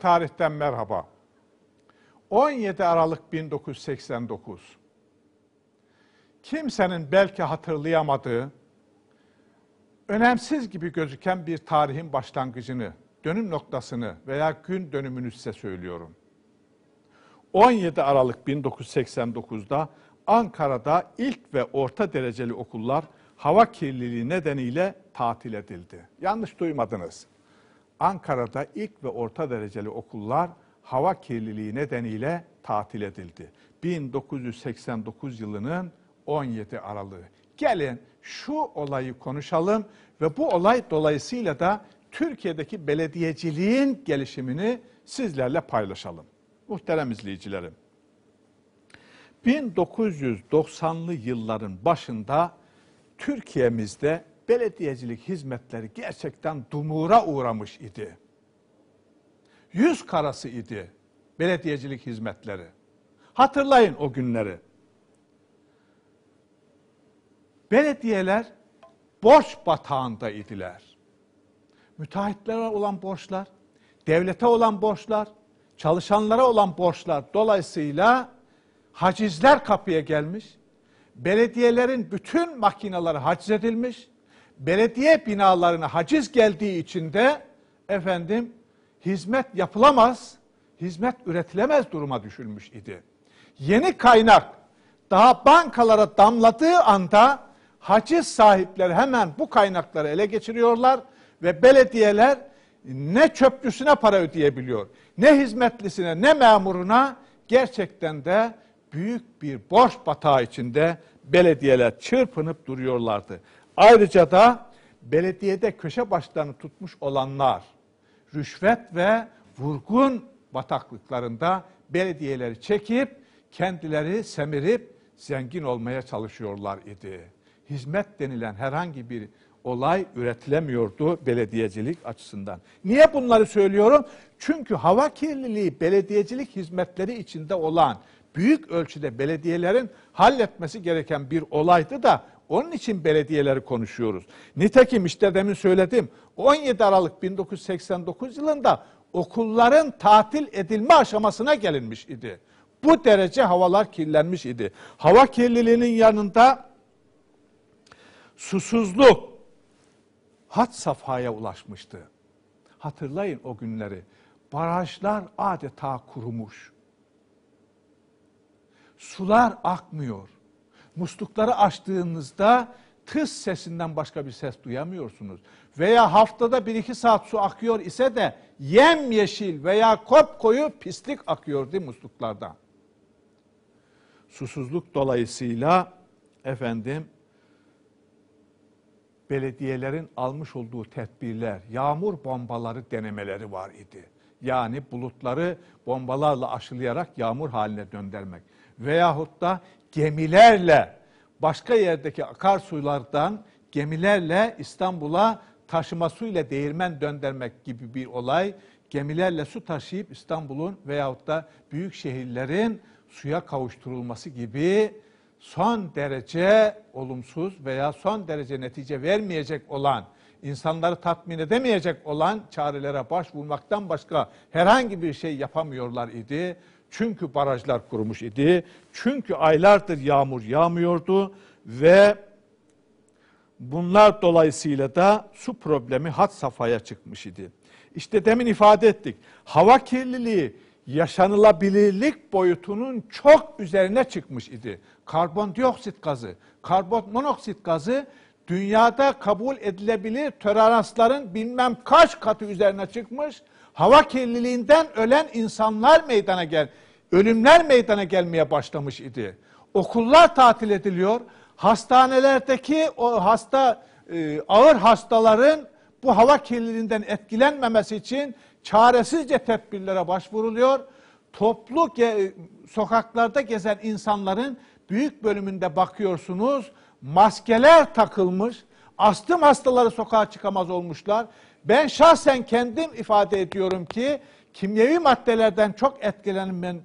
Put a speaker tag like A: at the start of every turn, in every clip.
A: Tarihten merhaba. 17 Aralık 1989. Kimsenin belki hatırlayamadığı, önemsiz gibi gözüken bir tarihin başlangıcını, dönüm noktasını veya gün dönümünü size söylüyorum. 17 Aralık 1989'da Ankara'da ilk ve orta dereceli okullar hava kirliliği nedeniyle tatil edildi. Yanlış duymadınız. Ankara'da ilk ve orta dereceli okullar hava kirliliği nedeniyle tatil edildi. 1989 yılının 17 Aralığı. Gelin şu olayı konuşalım ve bu olay dolayısıyla da Türkiye'deki belediyeciliğin gelişimini sizlerle paylaşalım. Muhterem izleyicilerim. 1990'lı yılların başında Türkiye'mizde belediyecilik hizmetleri gerçekten dumura uğramış idi. Yüz karası idi belediyecilik hizmetleri. Hatırlayın o günleri. Belediyeler borç batağında idiler. Müteahhitlere olan borçlar, devlete olan borçlar, çalışanlara olan borçlar dolayısıyla hacizler kapıya gelmiş. Belediyelerin bütün makineleri haciz edilmiş belediye binalarına haciz geldiği için de efendim hizmet yapılamaz, hizmet üretilemez duruma düşülmüş idi. Yeni kaynak daha bankalara damladığı anda haciz sahipleri hemen bu kaynakları ele geçiriyorlar ve belediyeler ne çöpçüsüne para ödeyebiliyor, ne hizmetlisine, ne memuruna gerçekten de büyük bir borç batağı içinde belediyeler çırpınıp duruyorlardı. Ayrıca da belediyede köşe başlarını tutmuş olanlar rüşvet ve vurgun bataklıklarında belediyeleri çekip kendileri semirip zengin olmaya çalışıyorlar idi. Hizmet denilen herhangi bir olay üretilemiyordu belediyecilik açısından. Niye bunları söylüyorum? Çünkü hava kirliliği belediyecilik hizmetleri içinde olan büyük ölçüde belediyelerin halletmesi gereken bir olaydı da onun için belediyeleri konuşuyoruz. Nitekim işte demin söyledim 17 Aralık 1989 yılında okulların tatil edilme aşamasına gelinmiş idi. Bu derece havalar kirlenmiş idi. Hava kirliliğinin yanında susuzluk hat safhaya ulaşmıştı. Hatırlayın o günleri. Barajlar adeta kurumuş. Sular akmıyor muslukları açtığınızda tıs sesinden başka bir ses duyamıyorsunuz. Veya haftada bir iki saat su akıyor ise de yem yeşil veya kop koyu pislik akıyor değil musluklardan. Susuzluk dolayısıyla efendim belediyelerin almış olduğu tedbirler, yağmur bombaları denemeleri var idi. Yani bulutları bombalarla aşılayarak yağmur haline döndürmek. Veyahut da gemilerle başka yerdeki akarsulardan gemilerle İstanbul'a taşıma suyla değirmen döndürmek gibi bir olay. Gemilerle su taşıyıp İstanbul'un veyahut da büyük şehirlerin suya kavuşturulması gibi son derece olumsuz veya son derece netice vermeyecek olan, insanları tatmin edemeyecek olan çarelere başvurmaktan başka herhangi bir şey yapamıyorlar idi. Çünkü barajlar kurumuş idi. Çünkü aylardır yağmur yağmıyordu ve bunlar dolayısıyla da su problemi hat safhaya çıkmış idi. İşte demin ifade ettik. Hava kirliliği yaşanılabilirlik boyutunun çok üzerine çıkmış idi. Karbondioksit gazı, karbon monoksit gazı dünyada kabul edilebilir toleransların bilmem kaç katı üzerine çıkmış hava kirliliğinden ölen insanlar meydana gel, ölümler meydana gelmeye başlamış idi. Okullar tatil ediliyor. Hastanelerdeki o hasta e, ağır hastaların bu hava kirliliğinden etkilenmemesi için çaresizce tedbirlere başvuruluyor. Toplu ge- sokaklarda gezen insanların büyük bölümünde bakıyorsunuz maskeler takılmış. Astım hastaları sokağa çıkamaz olmuşlar. Ben şahsen kendim ifade ediyorum ki kimyevi maddelerden çok etkilenen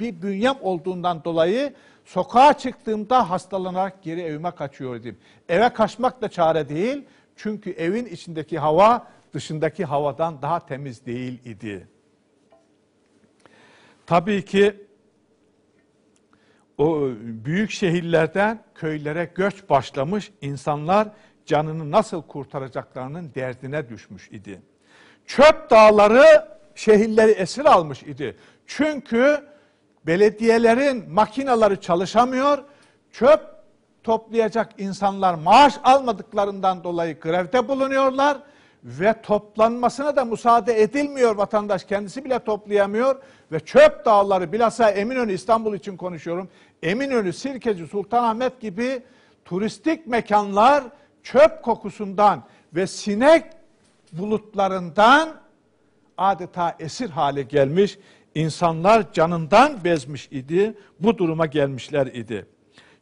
A: bir bünyem olduğundan dolayı sokağa çıktığımda hastalanarak geri evime kaçıyordum. Eve kaçmak da çare değil. Çünkü evin içindeki hava dışındaki havadan daha temiz değil idi. Tabii ki o büyük şehirlerden köylere göç başlamış insanlar canını nasıl kurtaracaklarının derdine düşmüş idi. Çöp dağları şehirleri esir almış idi. Çünkü belediyelerin makinaları çalışamıyor, çöp toplayacak insanlar maaş almadıklarından dolayı grevde bulunuyorlar ve toplanmasına da müsaade edilmiyor vatandaş kendisi bile toplayamıyor ve çöp dağları bilhassa Eminönü İstanbul için konuşuyorum. Eminönü, Sirkeci, Sultanahmet gibi turistik mekanlar çöp kokusundan ve sinek bulutlarından adeta esir hale gelmiş, insanlar canından bezmiş idi, bu duruma gelmişler idi.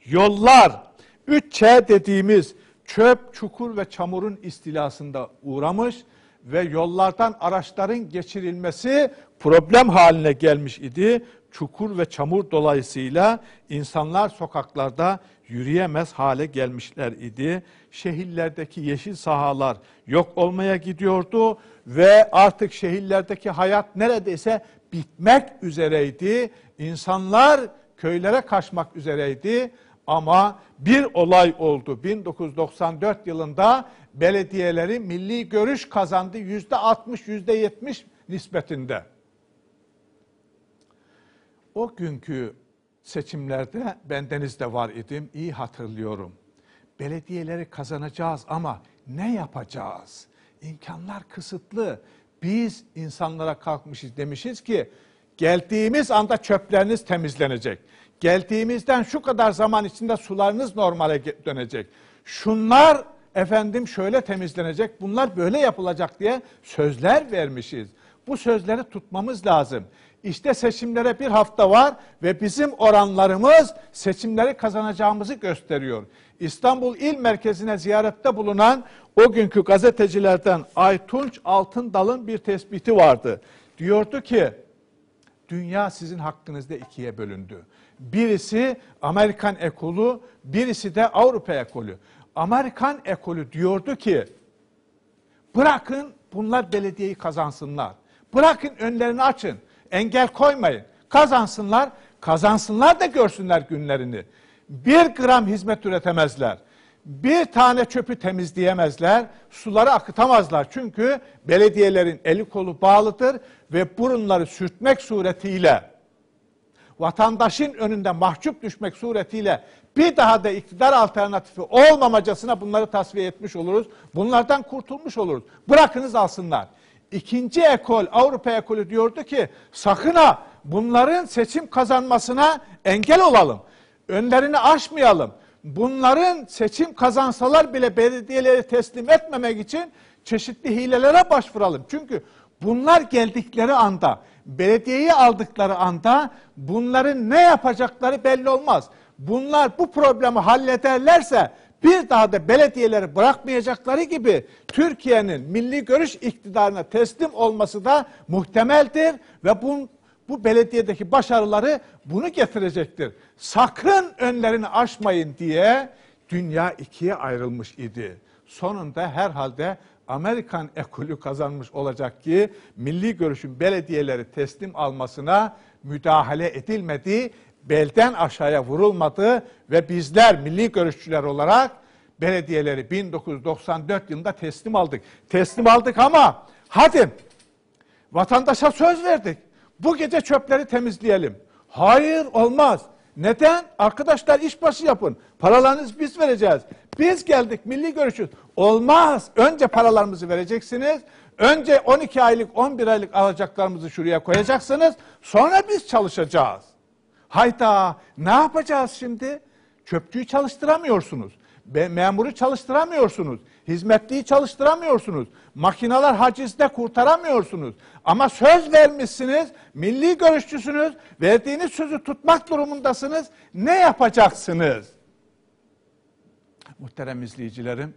A: Yollar, üç ç dediğimiz çöp, çukur ve çamurun istilasında uğramış ve yollardan araçların geçirilmesi problem haline gelmiş idi çukur ve çamur dolayısıyla insanlar sokaklarda yürüyemez hale gelmişler idi. Şehirlerdeki yeşil sahalar yok olmaya gidiyordu ve artık şehirlerdeki hayat neredeyse bitmek üzereydi. İnsanlar köylere kaçmak üzereydi ama bir olay oldu. 1994 yılında belediyeleri milli görüş kazandı yüzde %60 %70 nispetinde o günkü seçimlerde bendeniz de var idim, iyi hatırlıyorum. Belediyeleri kazanacağız ama ne yapacağız? İmkanlar kısıtlı. Biz insanlara kalkmışız demişiz ki geldiğimiz anda çöpleriniz temizlenecek. Geldiğimizden şu kadar zaman içinde sularınız normale dönecek. Şunlar efendim şöyle temizlenecek, bunlar böyle yapılacak diye sözler vermişiz. Bu sözleri tutmamız lazım. İşte seçimlere bir hafta var ve bizim oranlarımız seçimleri kazanacağımızı gösteriyor. İstanbul İl Merkezi'ne ziyarette bulunan o günkü gazetecilerden Aytunç Altındal'ın bir tespiti vardı. Diyordu ki, dünya sizin hakkınızda ikiye bölündü. Birisi Amerikan ekolu, birisi de Avrupa ekolu. Amerikan ekolu diyordu ki, bırakın bunlar belediyeyi kazansınlar. Bırakın önlerini açın. Engel koymayın. Kazansınlar. Kazansınlar da görsünler günlerini. Bir gram hizmet üretemezler. Bir tane çöpü temizleyemezler. Suları akıtamazlar. Çünkü belediyelerin eli kolu bağlıdır ve burunları sürtmek suretiyle vatandaşın önünde mahcup düşmek suretiyle bir daha da iktidar alternatifi olmamacasına bunları tasfiye etmiş oluruz. Bunlardan kurtulmuş oluruz. Bırakınız alsınlar ikinci ekol Avrupa ekolü diyordu ki sakın ha bunların seçim kazanmasına engel olalım. Önlerini aşmayalım. Bunların seçim kazansalar bile belediyeleri teslim etmemek için çeşitli hilelere başvuralım. Çünkü bunlar geldikleri anda, belediyeyi aldıkları anda bunların ne yapacakları belli olmaz. Bunlar bu problemi hallederlerse bir daha da belediyeleri bırakmayacakları gibi Türkiye'nin milli görüş iktidarına teslim olması da muhtemeldir ve bu, bu belediyedeki başarıları bunu getirecektir. Sakın önlerini aşmayın diye dünya ikiye ayrılmış idi. Sonunda herhalde Amerikan ekolü kazanmış olacak ki milli görüşün belediyeleri teslim almasına müdahale edilmedi belden aşağıya vurulmadı ve bizler milli görüşçüler olarak belediyeleri 1994 yılında teslim aldık. Teslim aldık ama hadi vatandaşa söz verdik. Bu gece çöpleri temizleyelim. Hayır olmaz. Neden? Arkadaşlar işbaşı yapın. Paralarınızı biz vereceğiz. Biz geldik milli görüşüz. Olmaz. Önce paralarımızı vereceksiniz. Önce 12 aylık 11 aylık alacaklarımızı şuraya koyacaksınız. Sonra biz çalışacağız. Hayda ne yapacağız şimdi? Çöpçüyü çalıştıramıyorsunuz. Memuru çalıştıramıyorsunuz. Hizmetliyi çalıştıramıyorsunuz. Makinalar hacizde kurtaramıyorsunuz. Ama söz vermişsiniz, milli görüşçüsünüz, verdiğiniz sözü tutmak durumundasınız. Ne yapacaksınız? Muhterem izleyicilerim,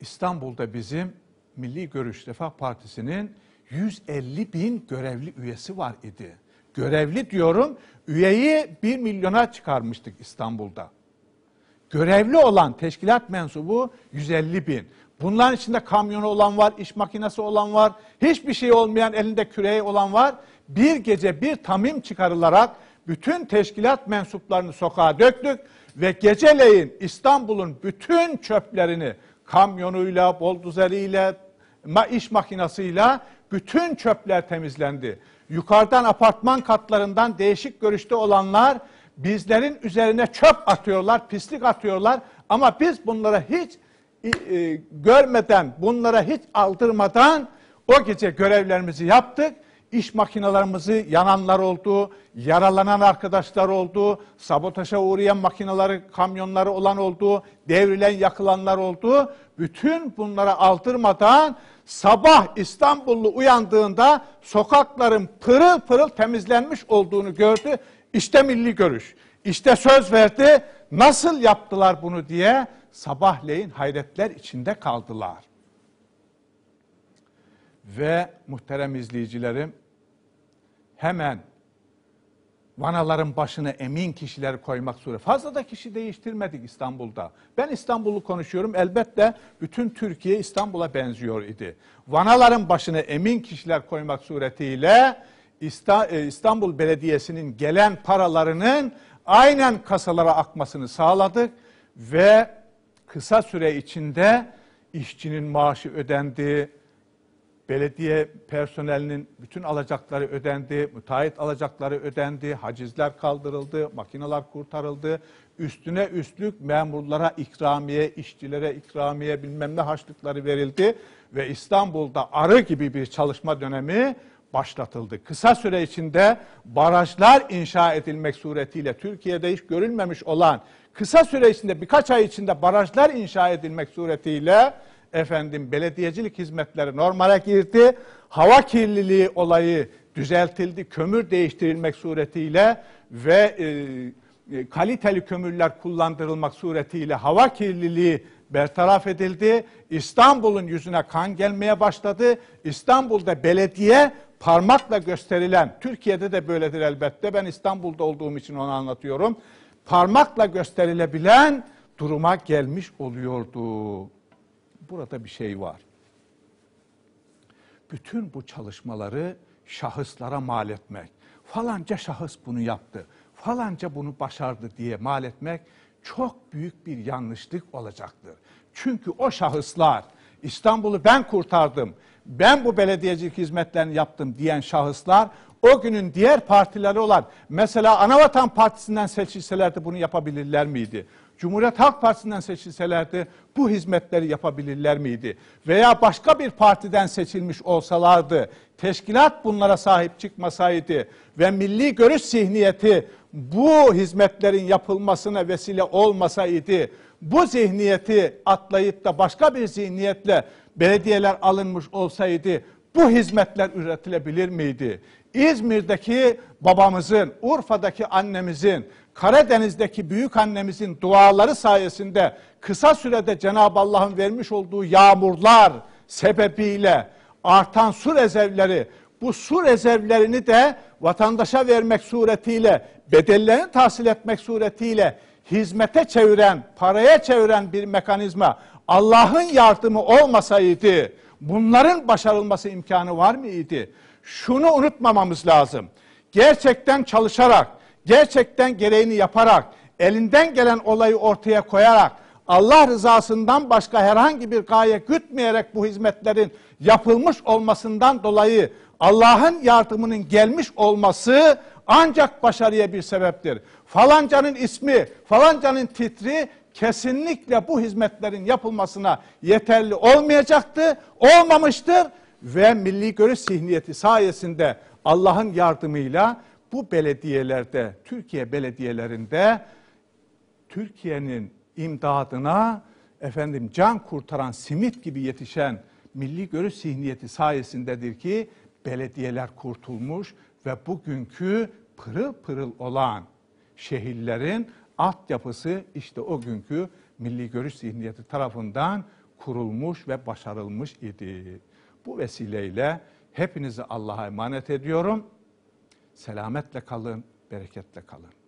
A: İstanbul'da bizim Milli Görüş Refah Partisi'nin 150 bin görevli üyesi var idi. Görevli diyorum. Üyeyi bir milyona çıkarmıştık İstanbul'da. Görevli olan teşkilat mensubu 150 bin. Bunların içinde kamyonu olan var, iş makinesi olan var, hiçbir şey olmayan elinde küreği olan var. Bir gece bir tamim çıkarılarak bütün teşkilat mensuplarını sokağa döktük ve geceleyin İstanbul'un bütün çöplerini kamyonuyla, bolduzeriyle, iş makinesiyle bütün çöpler temizlendi yukarıdan apartman katlarından değişik görüşte olanlar bizlerin üzerine çöp atıyorlar, pislik atıyorlar ama biz bunlara hiç e, e, görmeden, bunlara hiç aldırmadan o gece görevlerimizi yaptık. İş makinalarımızı yananlar oldu, yaralanan arkadaşlar oldu, sabotaja uğrayan makinaları, kamyonları olan oldu, devrilen yakılanlar oldu. Bütün bunlara aldırmadan sabah İstanbullu uyandığında sokakların pırıl pırıl temizlenmiş olduğunu gördü. İşte milli görüş. İşte söz verdi. Nasıl yaptılar bunu diye sabahleyin hayretler içinde kaldılar. Ve muhterem izleyicilerim hemen vanaların başına emin kişiler koymak zorunda. Fazla da kişi değiştirmedik İstanbul'da. Ben İstanbul'u konuşuyorum. Elbette bütün Türkiye İstanbul'a benziyor idi. Vanaların başına emin kişiler koymak suretiyle e, İstanbul Belediyesi'nin gelen paralarının aynen kasalara akmasını sağladık ve kısa süre içinde işçinin maaşı ödendi, belediye personelinin bütün alacakları ödendi, müteahhit alacakları ödendi, hacizler kaldırıldı, makineler kurtarıldı. Üstüne üstlük memurlara ikramiye, işçilere ikramiye bilmem ne harçlıkları verildi. Ve İstanbul'da arı gibi bir çalışma dönemi başlatıldı. Kısa süre içinde barajlar inşa edilmek suretiyle Türkiye'de hiç görülmemiş olan kısa süre içinde birkaç ay içinde barajlar inşa edilmek suretiyle efendim belediyecilik hizmetleri normale girdi. Hava kirliliği olayı düzeltildi. Kömür değiştirilmek suretiyle ve e, e, kaliteli kömürler kullandırılmak suretiyle hava kirliliği bertaraf edildi. İstanbul'un yüzüne kan gelmeye başladı. İstanbul'da belediye parmakla gösterilen, Türkiye'de de böyledir elbette. Ben İstanbul'da olduğum için onu anlatıyorum. Parmakla gösterilebilen duruma gelmiş oluyordu burada bir şey var. Bütün bu çalışmaları şahıslara mal etmek, falanca şahıs bunu yaptı, falanca bunu başardı diye mal etmek çok büyük bir yanlışlık olacaktır. Çünkü o şahıslar İstanbul'u ben kurtardım, ben bu belediyecilik hizmetlerini yaptım diyen şahıslar o günün diğer partileri olan mesela Anavatan Partisi'nden seçilselerdi bunu yapabilirler miydi? Cumhuriyet Halk Partisi'nden seçilselerdi bu hizmetleri yapabilirler miydi? Veya başka bir partiden seçilmiş olsalardı, teşkilat bunlara sahip çıkmasaydı ve milli görüş zihniyeti bu hizmetlerin yapılmasına vesile olmasaydı, bu zihniyeti atlayıp da başka bir zihniyetle belediyeler alınmış olsaydı bu hizmetler üretilebilir miydi? İzmir'deki babamızın, Urfa'daki annemizin, Karadeniz'deki büyük annemizin duaları sayesinde kısa sürede Cenab-ı Allah'ın vermiş olduğu yağmurlar sebebiyle artan su rezervleri bu su rezervlerini de vatandaşa vermek suretiyle bedellerini tahsil etmek suretiyle hizmete çeviren, paraya çeviren bir mekanizma Allah'ın yardımı olmasaydı bunların başarılması imkanı var mıydı? Şunu unutmamamız lazım. Gerçekten çalışarak, gerçekten gereğini yaparak, elinden gelen olayı ortaya koyarak, Allah rızasından başka herhangi bir gaye gütmeyerek bu hizmetlerin yapılmış olmasından dolayı Allah'ın yardımının gelmiş olması ancak başarıya bir sebeptir. Falancanın ismi, falancanın titri kesinlikle bu hizmetlerin yapılmasına yeterli olmayacaktı, olmamıştır ve milli görüş zihniyeti sayesinde Allah'ın yardımıyla bu belediyelerde, Türkiye belediyelerinde Türkiye'nin imdadına efendim can kurtaran simit gibi yetişen milli görüş zihniyeti sayesindedir ki belediyeler kurtulmuş ve bugünkü pırıl pırıl olan şehirlerin altyapısı işte o günkü milli görüş zihniyeti tarafından kurulmuş ve başarılmış idi. Bu vesileyle hepinizi Allah'a emanet ediyorum. Selametle kalın, bereketle kalın.